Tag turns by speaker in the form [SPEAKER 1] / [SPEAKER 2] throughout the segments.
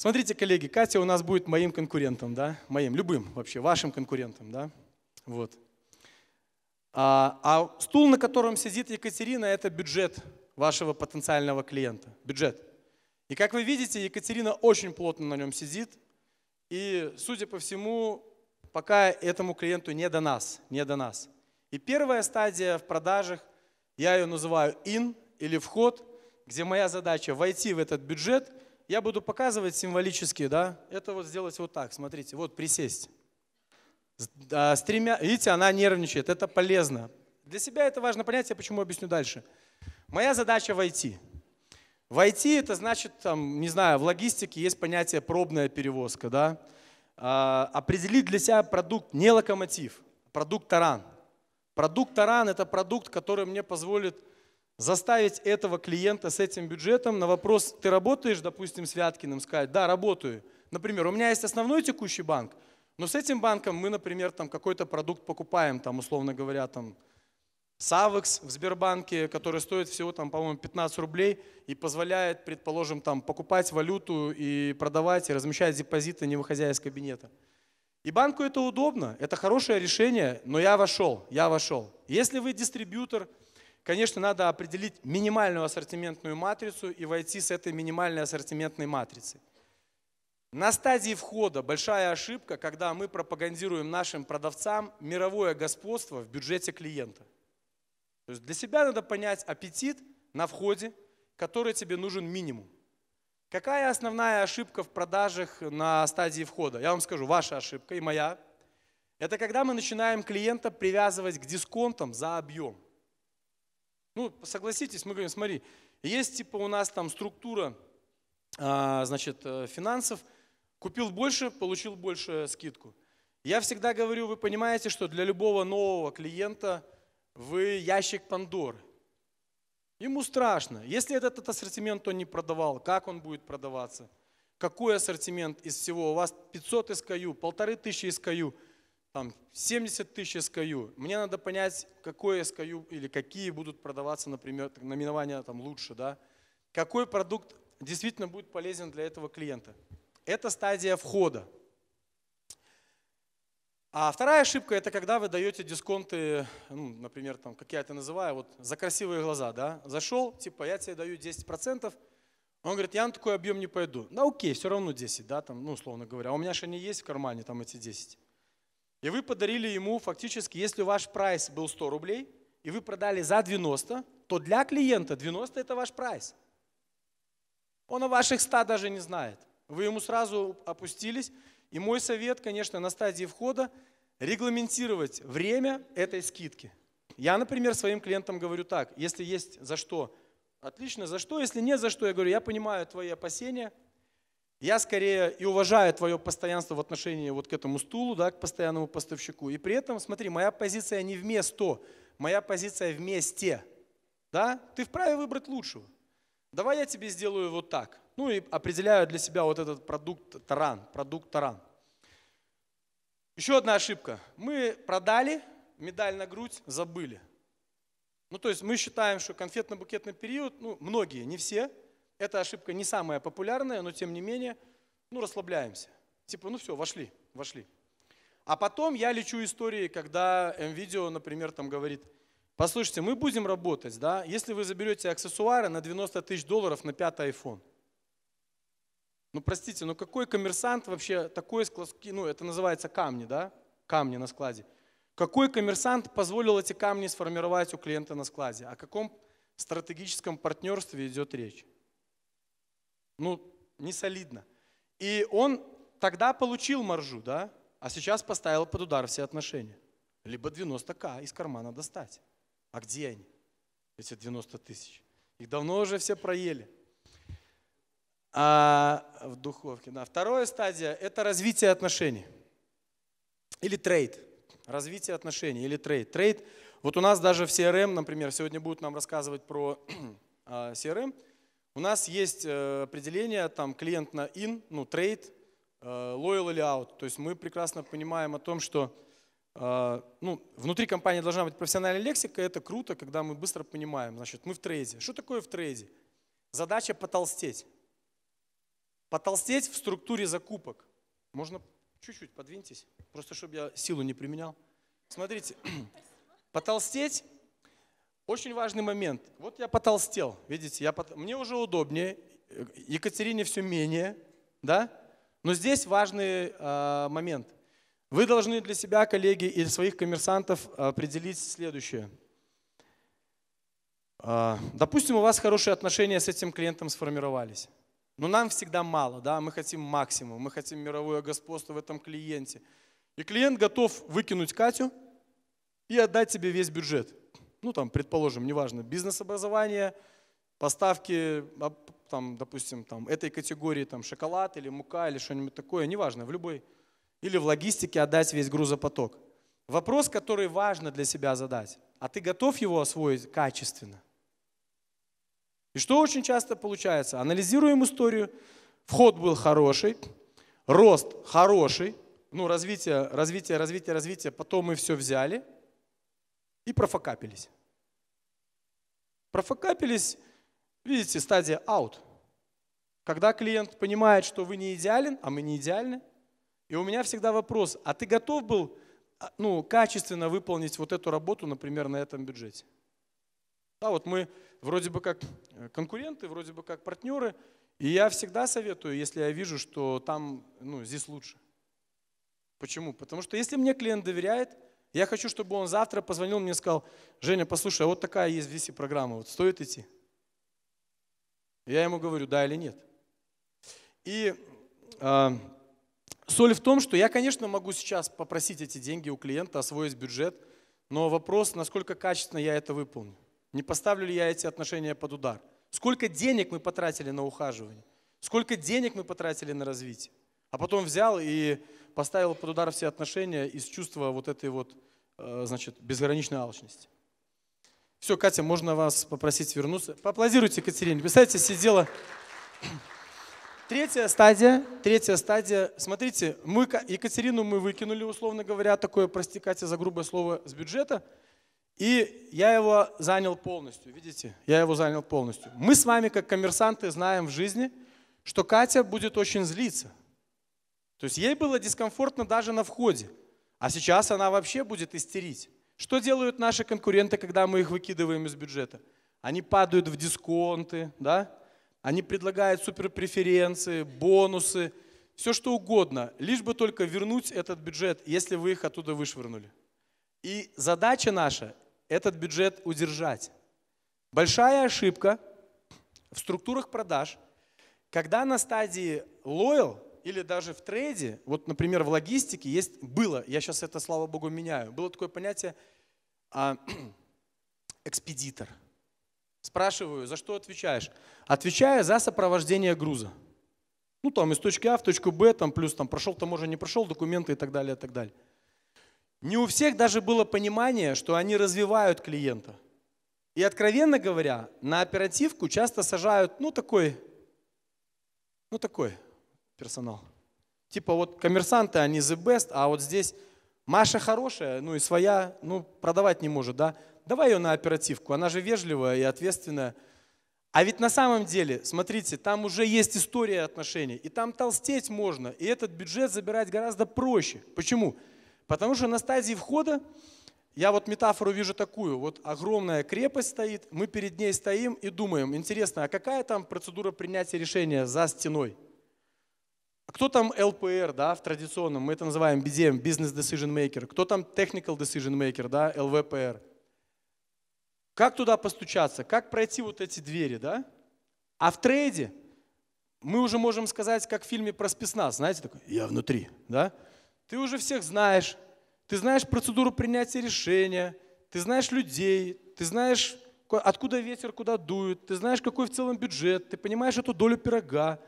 [SPEAKER 1] Смотрите, коллеги, Катя у нас будет моим конкурентом, да? Моим, любым вообще, вашим конкурентом, да? Вот. А, а стул, на котором сидит Екатерина, это бюджет вашего потенциального клиента. Бюджет. И как вы видите, Екатерина очень плотно на нем сидит. И, судя по всему, пока этому клиенту не до нас, не до нас. И первая стадия в продажах, я ее называю in или вход, где моя задача войти в этот бюджет – я буду показывать символически, да, это вот сделать вот так, смотрите, вот присесть. А, с тремя, видите, она нервничает, это полезно. Для себя это важно понять, я почему объясню дальше. Моя задача войти. Войти это значит, там, не знаю, в логистике есть понятие пробная перевозка, да. А, определить для себя продукт, не локомотив, а продукт таран. Продукт таран это продукт, который мне позволит заставить этого клиента с этим бюджетом на вопрос, ты работаешь, допустим, с Вяткиным, сказать, да, работаю. Например, у меня есть основной текущий банк, но с этим банком мы, например, там какой-то продукт покупаем, там, условно говоря, там, Савекс в Сбербанке, который стоит всего, там, по-моему, 15 рублей и позволяет, предположим, там, покупать валюту и продавать, и размещать депозиты, не выходя из кабинета. И банку это удобно, это хорошее решение, но я вошел, я вошел. Если вы дистрибьютор, Конечно, надо определить минимальную ассортиментную матрицу и войти с этой минимальной ассортиментной матрицей. На стадии входа большая ошибка, когда мы пропагандируем нашим продавцам мировое господство в бюджете клиента. То есть для себя надо понять аппетит на входе, который тебе нужен минимум. Какая основная ошибка в продажах на стадии входа? Я вам скажу, ваша ошибка и моя. Это когда мы начинаем клиента привязывать к дисконтам за объем. Ну, согласитесь, мы говорим, смотри, есть типа у нас там структура, а, значит, э, финансов, купил больше, получил больше скидку. Я всегда говорю, вы понимаете, что для любого нового клиента вы ящик Пандоры. Ему страшно. Если этот, этот ассортимент он не продавал, как он будет продаваться? Какой ассортимент из всего? У вас 500 SKU, 1500 SKU – там 70 тысяч SKU. Мне надо понять, какое SKU или какие будут продаваться, например, номинования там лучше, да. Какой продукт действительно будет полезен для этого клиента. Это стадия входа. А вторая ошибка – это когда вы даете дисконты, ну, например, там, как я это называю, вот за красивые глаза, да. Зашел, типа, я тебе даю 10%, он говорит, я на такой объем не пойду. Да окей, все равно 10, да, там, ну, условно говоря. А у меня же они есть в кармане, там эти 10. И вы подарили ему фактически, если ваш прайс был 100 рублей, и вы продали за 90, то для клиента 90 это ваш прайс. Он о ваших 100 даже не знает. Вы ему сразу опустились. И мой совет, конечно, на стадии входа регламентировать время этой скидки. Я, например, своим клиентам говорю так, если есть за что, отлично, за что, если нет за что, я говорю, я понимаю твои опасения, я скорее и уважаю твое постоянство в отношении вот к этому стулу, да, к постоянному поставщику. И при этом, смотри, моя позиция не вместо, моя позиция вместе. Да? Ты вправе выбрать лучшего. Давай я тебе сделаю вот так. Ну и определяю для себя вот этот продукт таран, продукт таран. Еще одна ошибка. Мы продали медаль на грудь, забыли. Ну то есть мы считаем, что конфетно-букетный период, ну многие, не все, эта ошибка не самая популярная, но тем не менее, ну, расслабляемся. Типа, ну все, вошли, вошли. А потом я лечу истории, когда МВидео, например, там говорит, послушайте, мы будем работать, да, если вы заберете аксессуары на 90 тысяч долларов на пятый iPhone. Ну, простите, но ну какой коммерсант вообще такой, складки, ну, это называется камни, да, камни на складе. Какой коммерсант позволил эти камни сформировать у клиента на складе? О каком стратегическом партнерстве идет речь? Ну, не солидно. И он тогда получил маржу, да, а сейчас поставил под удар все отношения. Либо 90к из кармана достать. А где они, эти 90 тысяч? Их давно уже все проели. А, в духовке, да. Вторая стадия – это развитие отношений. Или трейд. Развитие отношений или трейд. Трейд, вот у нас даже в CRM, эм, например, сегодня будут нам рассказывать про CRM а, – у нас есть э, определение, там клиент на in, ну, trade, э, loyal или out. То есть мы прекрасно понимаем о том, что э, ну, внутри компании должна быть профессиональная лексика, это круто, когда мы быстро понимаем, значит, мы в трейде. Что такое в трейде? Задача потолстеть. Потолстеть в структуре закупок. Можно чуть-чуть подвиньтесь, просто чтобы я силу не применял. Смотрите, потолстеть очень важный момент. Вот я потолстел, видите, я пот... мне уже удобнее, э, Екатерине все менее, да? Но здесь важный э, момент. Вы должны для себя, коллеги, и своих коммерсантов э, определить следующее. Э, допустим, у вас хорошие отношения с этим клиентом сформировались. Но нам всегда мало, да, мы хотим максимум, мы хотим мировое господство в этом клиенте. И клиент готов выкинуть Катю и отдать тебе весь бюджет ну там, предположим, неважно, бизнес-образование, поставки, там, допустим, там, этой категории, там, шоколад или мука или что-нибудь такое, неважно, в любой, или в логистике отдать весь грузопоток. Вопрос, который важно для себя задать, а ты готов его освоить качественно? И что очень часто получается? Анализируем историю, вход был хороший, рост хороший, ну, развитие, развитие, развитие, развитие, потом мы все взяли – и профокапились. Профокапились, видите, стадия out. Когда клиент понимает, что вы не идеален, а мы не идеальны, и у меня всегда вопрос, а ты готов был а, ну, качественно выполнить вот эту работу, например, на этом бюджете? Да, вот мы вроде бы как э, конкуренты, вроде бы как партнеры, и я всегда советую, если я вижу, что там, ну, здесь лучше. Почему? Потому что если мне клиент доверяет, я хочу, чтобы он завтра позвонил мне и сказал, Женя, послушай, а вот такая есть в ВИСе программа, вот стоит идти? Я ему говорю, да или нет. И э, соль в том, что я, конечно, могу сейчас попросить эти деньги у клиента, освоить бюджет, но вопрос, насколько качественно я это выполню. Не поставлю ли я эти отношения под удар? Сколько денег мы потратили на ухаживание? Сколько денег мы потратили на развитие? А потом взял и поставил под удар все отношения из чувства вот этой вот, э, значит, безграничной алчности. Все, Катя, можно вас попросить вернуться. Поаплодируйте Катерине. Представьте, сидела... Третья стадия, третья стадия. Смотрите, мы Екатерину мы выкинули, условно говоря, такое, прости, Катя, за грубое слово, с бюджета. И я его занял полностью, видите? Я его занял полностью. Мы с вами, как коммерсанты, знаем в жизни, что Катя будет очень злиться. То есть ей было дискомфортно даже на входе. А сейчас она вообще будет истерить. Что делают наши конкуренты, когда мы их выкидываем из бюджета? Они падают в дисконты, да? Они предлагают суперпреференции, бонусы, все что угодно, лишь бы только вернуть этот бюджет, если вы их оттуда вышвырнули. И задача наша – этот бюджет удержать. Большая ошибка в структурах продаж, когда на стадии loyal – или даже в трейде, вот, например, в логистике есть, было, я сейчас это, слава богу, меняю, было такое понятие а, экспедитор. Спрашиваю, за что отвечаешь? Отвечаю за сопровождение груза. Ну, там из точки А в точку Б, там плюс там прошел таможенный, не прошел, документы и так далее, и так далее. Не у всех даже было понимание, что они развивают клиента. И откровенно говоря, на оперативку часто сажают, ну такой, ну такой, персонал. Типа вот коммерсанты, они the best, а вот здесь Маша хорошая, ну и своя, ну продавать не может, да? Давай ее на оперативку, она же вежливая и ответственная. А ведь на самом деле, смотрите, там уже есть история отношений, и там толстеть можно, и этот бюджет забирать гораздо проще. Почему? Потому что на стадии входа я вот метафору вижу такую. Вот огромная крепость стоит, мы перед ней стоим и думаем, интересно, а какая там процедура принятия решения за стеной? А кто там LPR, да, в традиционном, мы это называем BDM, Business Decision Maker. Кто там Technical Decision Maker, да, LVPR. Как туда постучаться, как пройти вот эти двери, да? А в трейде мы уже можем сказать, как в фильме про спецназ, знаете, такой, я внутри, да? Ты уже всех знаешь, ты знаешь процедуру принятия решения, ты знаешь людей, ты знаешь, откуда ветер, куда дует, ты знаешь, какой в целом бюджет, ты понимаешь эту долю пирога,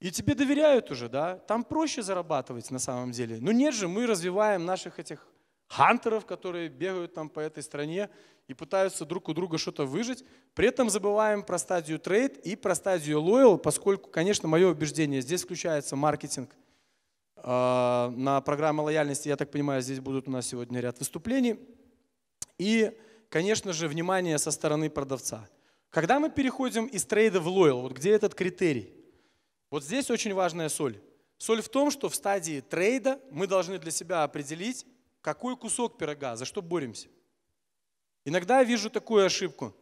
[SPEAKER 1] и тебе доверяют уже, да? Там проще зарабатывать на самом деле. Но ну нет же, мы развиваем наших этих хантеров, которые бегают там по этой стране и пытаются друг у друга что-то выжить. При этом забываем про стадию трейд и про стадию лоял, поскольку, конечно, мое убеждение, здесь включается маркетинг э, на программы лояльности, я так понимаю, здесь будут у нас сегодня ряд выступлений. И, конечно же, внимание со стороны продавца. Когда мы переходим из трейда в лоял, вот где этот критерий? Вот здесь очень важная соль. Соль в том, что в стадии трейда мы должны для себя определить, какой кусок пирога, за что боремся. Иногда я вижу такую ошибку.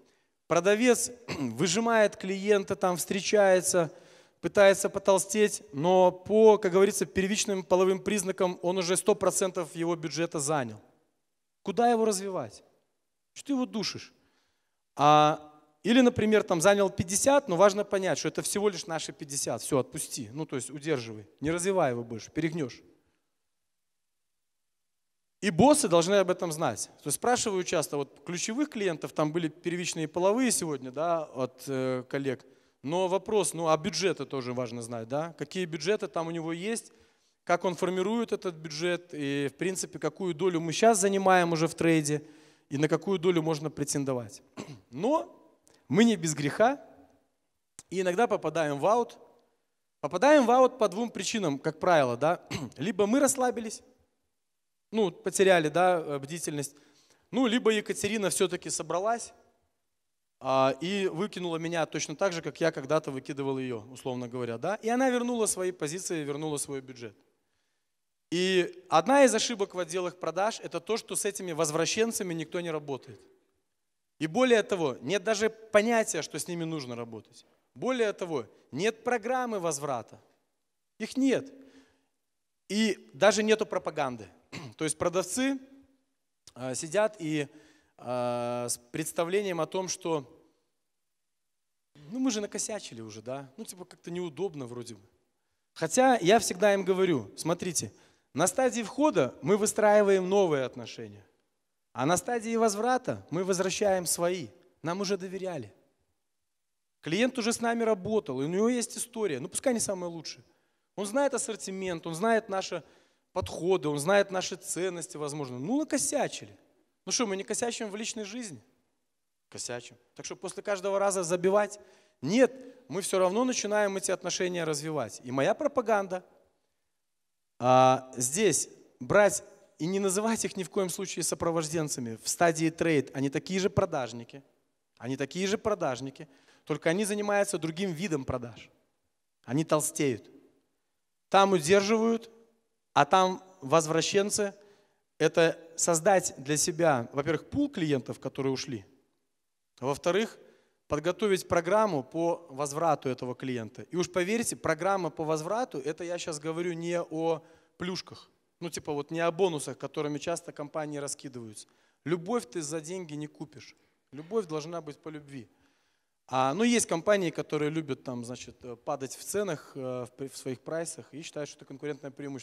[SPEAKER 1] Продавец выжимает клиента, там встречается, пытается потолстеть, но по, как говорится, первичным половым признакам он уже 100% его бюджета занял. Куда его развивать? Что ты его душишь? А или, например, там занял 50, но важно понять, что это всего лишь наши 50. Все, отпусти. Ну, то есть удерживай. Не развивай его больше, перегнешь. И боссы должны об этом знать. То есть спрашиваю часто, вот ключевых клиентов, там были первичные и половые сегодня, да, от э, коллег. Но вопрос, ну, а бюджеты тоже важно знать, да? Какие бюджеты там у него есть, как он формирует этот бюджет, и, в принципе, какую долю мы сейчас занимаем уже в трейде, и на какую долю можно претендовать. Но мы не без греха и иногда попадаем в аут. Попадаем в аут по двум причинам, как правило. Да? Либо мы расслабились, ну, потеряли да, э, бдительность, ну, либо Екатерина все-таки собралась а, и выкинула меня точно так же, как я когда-то выкидывал ее, условно говоря. Да? И она вернула свои позиции, вернула свой бюджет. И одна из ошибок в отделах продаж – это то, что с этими возвращенцами никто не работает. И более того, нет даже понятия, что с ними нужно работать. Более того, нет программы возврата. Их нет. И даже нету пропаганды. То есть продавцы а, сидят и а, с представлением о том, что ну мы же накосячили уже, да? Ну типа как-то неудобно вроде бы. Хотя я всегда им говорю, смотрите, на стадии входа мы выстраиваем новые отношения – а на стадии возврата мы возвращаем свои. Нам уже доверяли. Клиент уже с нами работал, и у него есть история, ну пускай не самая лучшая. Он знает ассортимент, он знает наши подходы, он знает наши ценности, возможно. Ну, накосячили. Ну что, мы не косячим в личной жизни? Косячим. Так что после каждого раза забивать? Нет, мы все равно начинаем эти отношения развивать. И моя пропаганда а, здесь брать и не называть их ни в коем случае сопровожденцами. В стадии трейд они такие же продажники, они такие же продажники, только они занимаются другим видом продаж. Они толстеют. Там удерживают, а там возвращенцы – это создать для себя, во-первых, пул клиентов, которые ушли, а во-вторых, подготовить программу по возврату этого клиента. И уж поверьте, программа по возврату, это я сейчас говорю не о плюшках – ну, типа вот не о бонусах, которыми часто компании раскидываются. Любовь ты за деньги не купишь. Любовь должна быть по любви. А, ну, есть компании, которые любят там, значит, э, падать в ценах, э, в своих прайсах и считают, что это конкурентное преимущество.